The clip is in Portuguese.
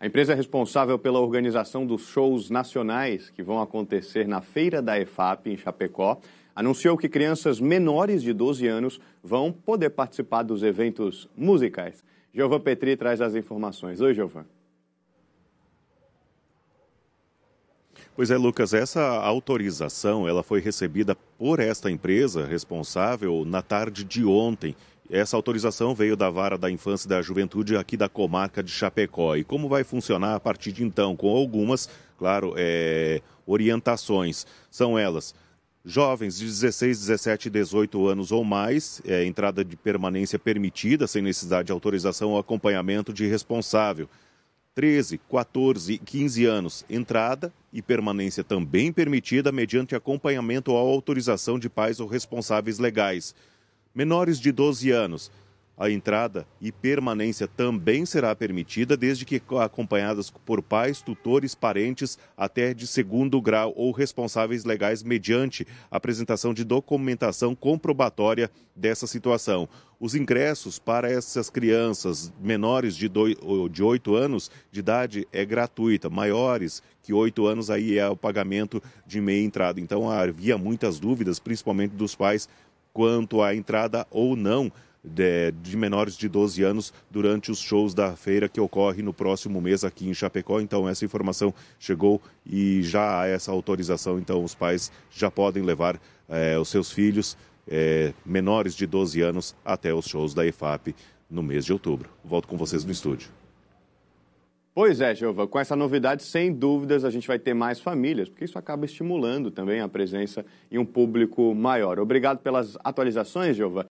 A empresa é responsável pela organização dos shows nacionais que vão acontecer na Feira da EFAP, em Chapecó, anunciou que crianças menores de 12 anos vão poder participar dos eventos musicais. Giovan Petri traz as informações. Oi, Giovan. Pois é, Lucas, essa autorização ela foi recebida por esta empresa responsável na tarde de ontem essa autorização veio da Vara da Infância e da Juventude aqui da comarca de Chapecó. E como vai funcionar a partir de então? Com algumas, claro, é, orientações. São elas. Jovens de 16, 17 e 18 anos ou mais, é, entrada de permanência permitida, sem necessidade de autorização ou acompanhamento de responsável. 13, 14 e 15 anos, entrada e permanência também permitida mediante acompanhamento ou autorização de pais ou responsáveis legais menores de 12 anos. A entrada e permanência também será permitida desde que acompanhadas por pais, tutores, parentes até de segundo grau ou responsáveis legais mediante apresentação de documentação comprobatória dessa situação. Os ingressos para essas crianças menores de, do, de 8 anos de idade é gratuita, maiores que 8 anos aí é o pagamento de meia entrada. Então havia muitas dúvidas, principalmente dos pais quanto à entrada ou não de, de, menores de 12 anos durante os shows da feira que ocorre no próximo mês aqui em Chapecó. Então, essa informação chegou e já há essa autorização. Então, os pais já podem levar eh, os seus filhos eh, menores de 12 anos até os shows da EFAP no mês de outubro. Volto com vocês no estúdio. Pois é, Jeová, com essa novidade, sem dúvidas, a gente vai ter mais famílias, porque isso acaba estimulando também a presença em um público maior. Obrigado pelas atualizações, Jeová.